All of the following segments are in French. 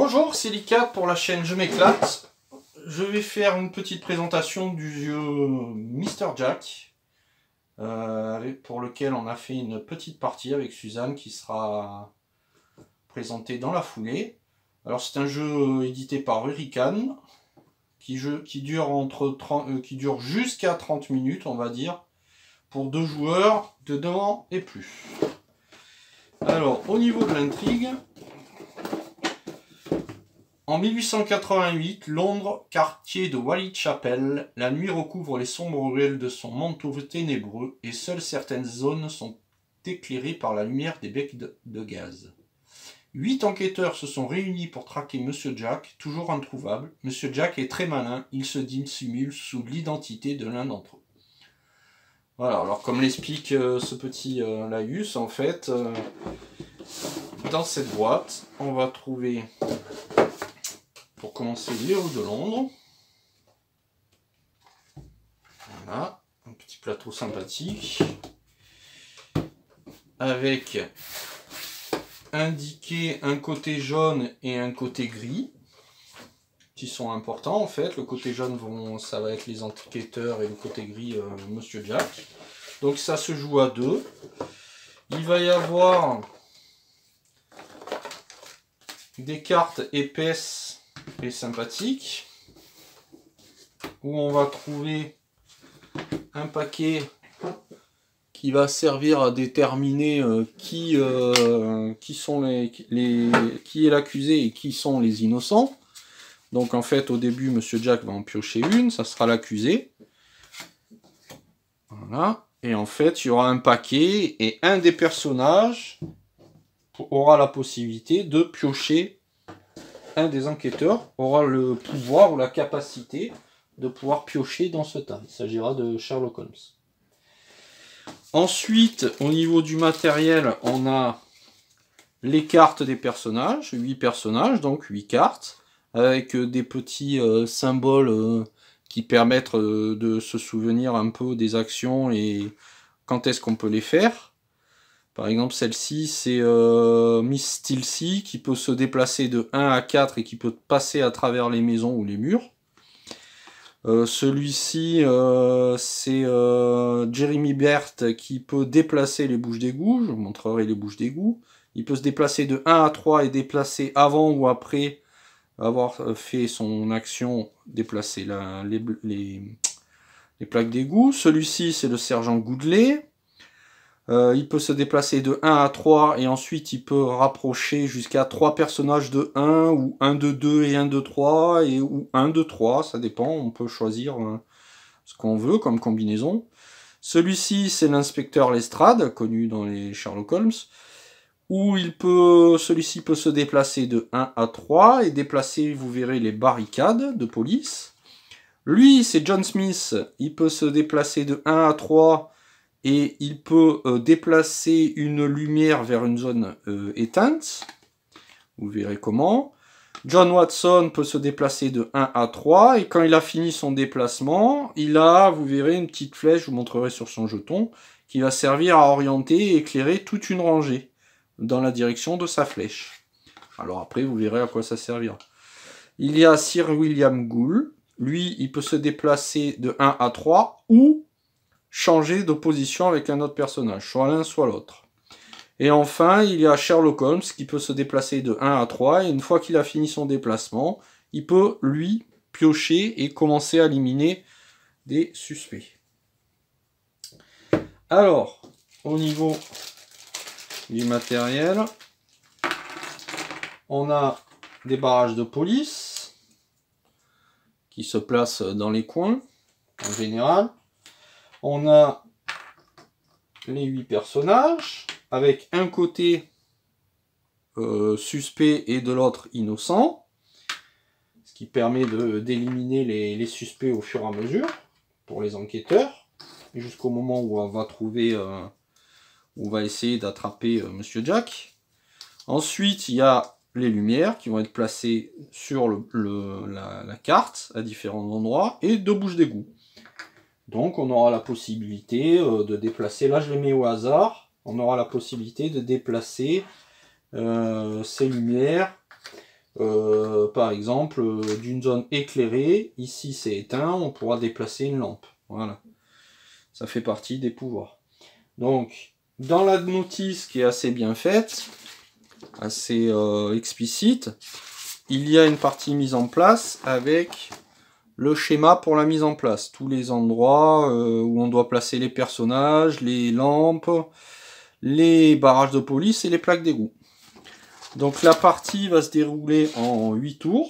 Bonjour, c'est Lika pour la chaîne Je m'éclate. Je vais faire une petite présentation du jeu Mr. Jack, euh, pour lequel on a fait une petite partie avec Suzanne qui sera présentée dans la foulée. Alors c'est un jeu édité par Hurricane, euh, qui, dure, jusqu'à 30 minutes, on va dire, pour deux joueurs, dedans et plus. Alors, au niveau de l'intrigue, en 1888, Londres, quartier de Wallichapel. la nuit recouvre les sombres ruelles de son manteau ténébreux et seules certaines zones sont éclairées par la lumière des becs de, gaz. Huit enquêteurs se sont réunis pour traquer M. Jack, toujours introuvable. Monsieur Jack est très malin, il se dissimule sous l'identité de l'un d'entre eux. Voilà, alors comme l'explique euh, ce petit euh, Laus, en fait, euh, dans cette boîte, on va trouver pour commencer, les rues de Londres. Voilà, un petit plateau sympathique. Avec indiqué un côté jaune et un côté gris qui sont importants en fait. Le côté jaune, vont, ça va être les enquêteurs et le côté gris, euh, Monsieur Jack. Donc ça se joue à deux. Il va y avoir des cartes épaisses et sympathique. Où on va trouver un paquet qui va servir à déterminer euh, qui, euh, qui, sont les, les qui est l'accusé et qui sont les innocents. Donc en fait, au début, Monsieur Jack va en piocher une, ça sera l'accusé. Voilà. Et en fait, il y aura un paquet et un des personnages aura la possibilité de piocher un des enquêteurs aura le pouvoir ou la capacité de pouvoir piocher dans ce tas. Il s'agira de Sherlock Holmes. Ensuite, au niveau du matériel, on a les cartes des personnages, 8 personnages, donc 8 cartes, avec euh, des petits euh, symboles euh, qui permettent de se souvenir un peu des actions et quand est-ce qu'on peut les faire. Par exemple, celle-ci, c'est euh, Miss Stilsy qui peut se déplacer de 1 à 4 et qui peut passer à travers les maisons ou les murs. Euh, celui-ci, euh, c'est Jeremy Bert qui peut déplacer les bouches d'égout. Je vous montrerai les bouches d'égout. Il peut se déplacer de 1 à 3 et déplacer avant ou après avoir fait son action, déplacer les, plaques d'égout. Celui-ci, c'est le sergent Goodley. Euh, il peut se déplacer de 1 à 3 et ensuite il peut rapprocher jusqu'à 3 personnages de 1 ou 1 de 2 et 1 de 3 et, ou 1 de 3, ça dépend, on peut choisir euh, ce qu'on veut comme combinaison. Celui-ci c'est l'inspecteur Lestrade, connu dans les Sherlock Holmes, où il peut, celui-ci peut se déplacer de 1 à 3 et déplacer, vous verrez, les barricades de police. Lui, c'est John Smith, il peut se déplacer de 1 à 3 et il peut euh, déplacer une lumière vers une zone euh, éteinte. Vous verrez comment. John Watson peut se déplacer de 1 à 3 et quand il a fini son déplacement, il a, vous verrez, une petite flèche, je vous montrerai sur son jeton, qui va servir à orienter et éclairer toute une rangée dans la direction de sa flèche. Alors après, vous verrez à quoi ça servira. Il y a Sir William Gould. Lui, il peut se déplacer de 1 à 3 ou changer d'opposition avec un autre personnage, soit l'un, soit l'autre. Et enfin, il y a Sherlock Holmes qui peut se déplacer de 1 à 3, et une fois qu'il a fini son déplacement, il peut, lui, piocher et commencer à éliminer des suspects. Alors, au niveau du matériel, on a des barrages de police qui se placent dans les coins, en général on a les huit personnages, avec un côté euh, suspect et de l'autre innocent, ce qui permet d'éliminer les, suspects au fur et à mesure, pour les enquêteurs, jusqu'au moment où on va trouver, euh, où on va essayer d'attraper euh, Monsieur Jack. Ensuite, il y a les lumières qui vont être placées sur la, la, carte à différents endroits et deux bouches d'égout. Donc on aura la possibilité euh, de déplacer, là je les mets au hasard, on aura la possibilité de déplacer euh, ces lumières, euh, par exemple d'une zone éclairée, ici c'est éteint, on pourra déplacer une lampe. Voilà, ça fait partie des pouvoirs. Donc dans la notice qui est assez bien faite, assez explicite, il y a une partie mise en place avec le schéma pour la mise en place, tous les endroits euh, où on doit placer les personnages, les lampes, les barrages de police et les plaques d'égout. Donc la partie va se dérouler en 8 tours.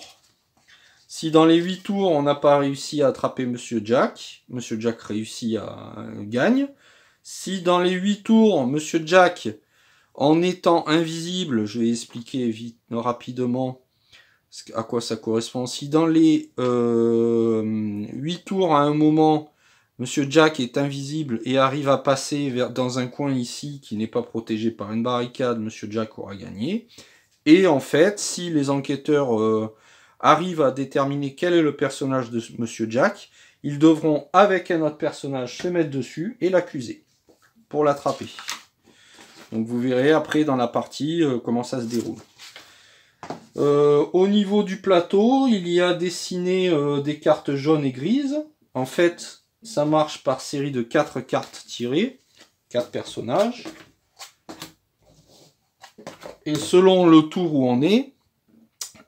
Si dans les 8 tours on n'a pas réussi à attraper Monsieur Jack, Monsieur Jack réussit à gagner. Si dans les 8 tours, Monsieur Jack, en étant invisible, je vais expliquer vite, rapidement, à quoi ça correspond. Si dans les 8 euh, tours à un moment, Monsieur Jack est invisible et arrive à passer dans un coin ici qui n'est pas protégé par une barricade, Monsieur Jack aura gagné. Et en fait, si les enquêteurs euh, arrivent à déterminer quel est le personnage de Monsieur Jack, ils devront avec un autre personnage se mettre dessus et l'accuser pour l'attraper. Donc vous verrez après dans la partie euh, comment ça se déroule. Euh, au niveau du plateau, il y a dessiné euh, des cartes jaunes et grises. En fait, ça marche par série de 4 cartes tirées, 4 personnages. Et selon le tour où on est,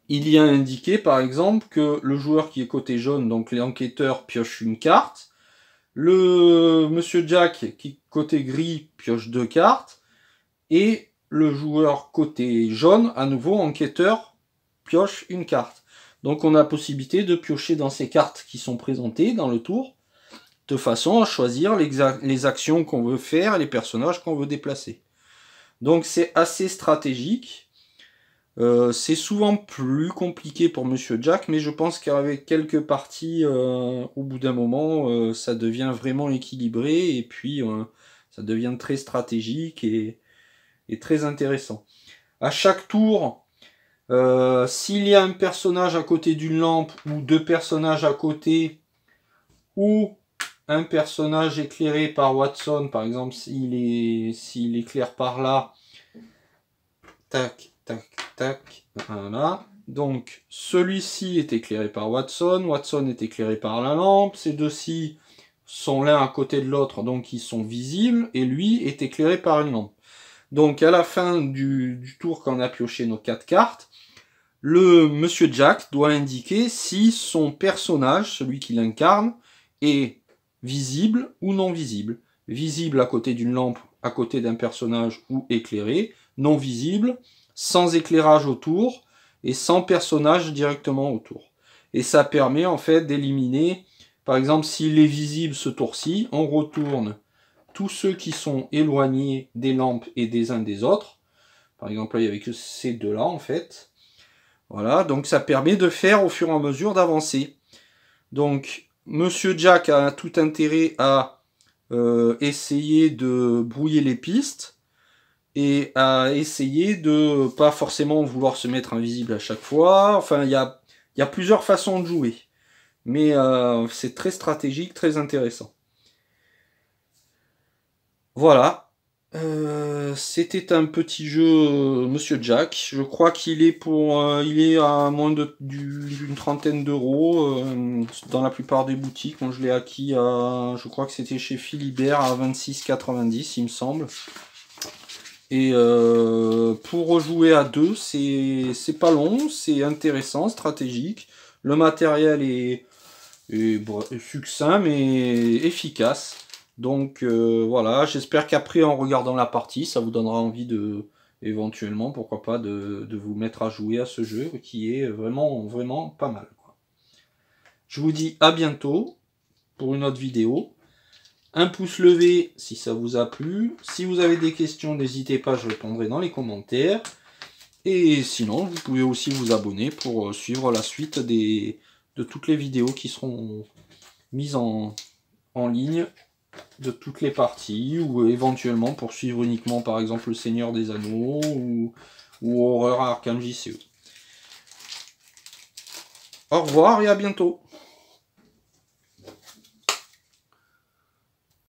il y a indiqué par exemple que le joueur qui est côté jaune, donc l'enquêteur, pioche une carte. Le monsieur Jack qui côté gris pioche deux cartes. Et le joueur côté jaune, à nouveau enquêteur, pioche une carte. Donc on a possibilité de piocher dans ces cartes qui sont présentées dans le tour, de façon à choisir les actions qu'on veut faire, les personnages qu'on veut déplacer. Donc c'est assez stratégique. Euh, c'est souvent plus compliqué pour Monsieur Jack, mais je pense qu'avec quelques parties, euh, au bout d'un moment, euh, ça devient vraiment équilibré et puis ça devient très stratégique et très intéressant. À chaque tour, euh, s'il y a un personnage à côté d'une lampe ou deux personnages à côté ou un personnage éclairé par Watson, par exemple, s'il est s'il éclaire par là, tac, tac, tac, voilà. Donc celui-ci est éclairé par Watson, Watson est éclairé par la lampe, ces deux-ci sont l'un à côté de l'autre, donc ils sont visibles, et lui est éclairé par une lampe. Donc à la fin du, tour qu'on a pioché nos quatre cartes, le monsieur Jack doit indiquer si son personnage, celui qu'il incarne, est visible ou non visible. Visible à côté d'une lampe, à côté d'un personnage ou éclairé, non visible, sans éclairage autour et sans personnage directement autour. Et ça permet en fait d'éliminer, par exemple, s'il est visible ce tour-ci, on retourne tous ceux qui sont éloignés des lampes et des uns des autres. Par exemple, il n'y avait que ces deux-là, en fait. Voilà, donc ça permet de faire au fur et à mesure d'avancer. Donc, Monsieur Jack a tout intérêt à euh, essayer de brouiller les pistes et à essayer de pas forcément vouloir se mettre invisible à chaque fois. Enfin, il y a, ya plusieurs façons de jouer. Mais euh, c'est très stratégique, très intéressant. Voilà. Euh, c'était un petit jeu euh, Monsieur Jack. Je crois qu'il est pour, euh, il est à moins d'une trentaine d'euros dans la plupart des boutiques. je l'ai acquis à, je crois que c'était chez Philibert à 26,90 il me semble. Et pour jouer à deux, c'est pas long, c'est intéressant, stratégique. Le matériel est succinct mais efficace. Donc euh, voilà, j'espère qu'après en regardant la partie, ça vous donnera envie de éventuellement, pourquoi pas, de, vous mettre à jouer à ce jeu qui est vraiment, vraiment pas mal. Je vous dis à bientôt pour une autre vidéo. Un pouce levé si ça vous a plu. Si vous avez des questions, n'hésitez pas, je répondrai dans les commentaires. Et sinon, vous pouvez aussi vous abonner pour euh, suivre la suite des, de toutes les vidéos qui seront mises en, en ligne de toutes les parties, ou éventuellement poursuivre uniquement par exemple le Seigneur des Anneaux ou, ou Horreur à Arkham JCE. Au revoir et à bientôt